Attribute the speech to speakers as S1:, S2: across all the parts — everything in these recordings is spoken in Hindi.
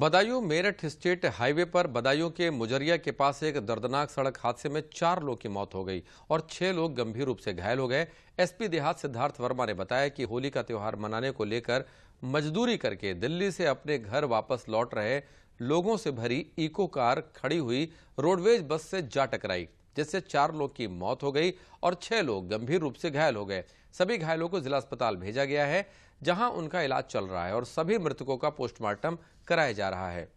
S1: बदायूं मेरठ स्टेट हाईवे पर बदायूं के मुजरिया के पास एक दर्दनाक सड़क हादसे में चार लोग की मौत हो गई और छह लोग गंभीर रूप से घायल हो गए एसपी देहात सिद्धार्थ वर्मा ने बताया कि होली का त्यौहार मनाने को लेकर मजदूरी करके दिल्ली से अपने घर वापस लौट रहे लोगों से भरी इको कार खड़ी हुई रोडवेज बस से जा टकराई जिससे चार लोग की मौत हो गई और छह लोग गंभीर रूप से घायल हो गए सभी घायलों को जिला अस्पताल भेजा गया है जहां उनका इलाज चल रहा है और सभी मृतकों का पोस्टमार्टम कराया जा रहा है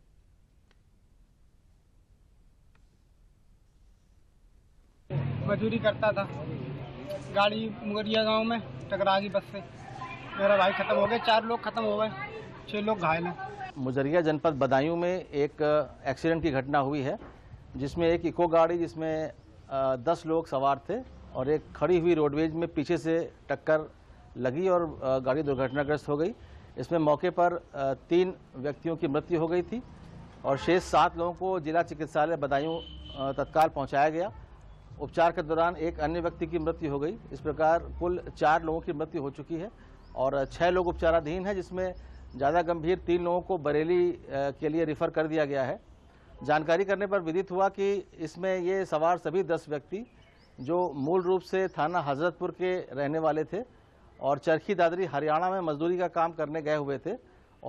S2: मजूरी करता था गाड़ी मुगरिया गांव में टकरा गई बस से मेरा भाई खत्म हो गया चार लोग खत्म हो गए छह लोग घायल हैं
S3: मुजरिया जनपद बदायूं में एक एक्सीडेंट की घटना हुई है जिसमें एक इको गाड़ी जिसमें दस लोग सवार थे और एक खड़ी हुई रोडवेज में पीछे से टक्कर लगी और गाड़ी दुर्घटनाग्रस्त हो गई इसमें मौके पर तीन व्यक्तियों की मृत्यु हो गई थी और शेष सात लोगों को जिला चिकित्सालय बदायूं तत्काल पहुंचाया गया उपचार के दौरान एक अन्य व्यक्ति की मृत्यु हो गई इस प्रकार कुल चार लोगों की मृत्यु हो चुकी है और छः लोग उपचाराधीन हैं जिसमें ज़्यादा गंभीर तीन लोगों को बरेली के लिए रिफ़र कर दिया गया है जानकारी करने पर विदित हुआ कि इसमें ये सवार सभी दस व्यक्ति जो मूल रूप से थाना हजरतपुर के रहने वाले थे और चरखी दादरी हरियाणा में मजदूरी का काम करने गए हुए थे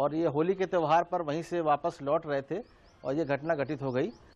S3: और ये होली के त्यौहार पर वहीं से वापस लौट रहे थे और ये घटना घटित हो गई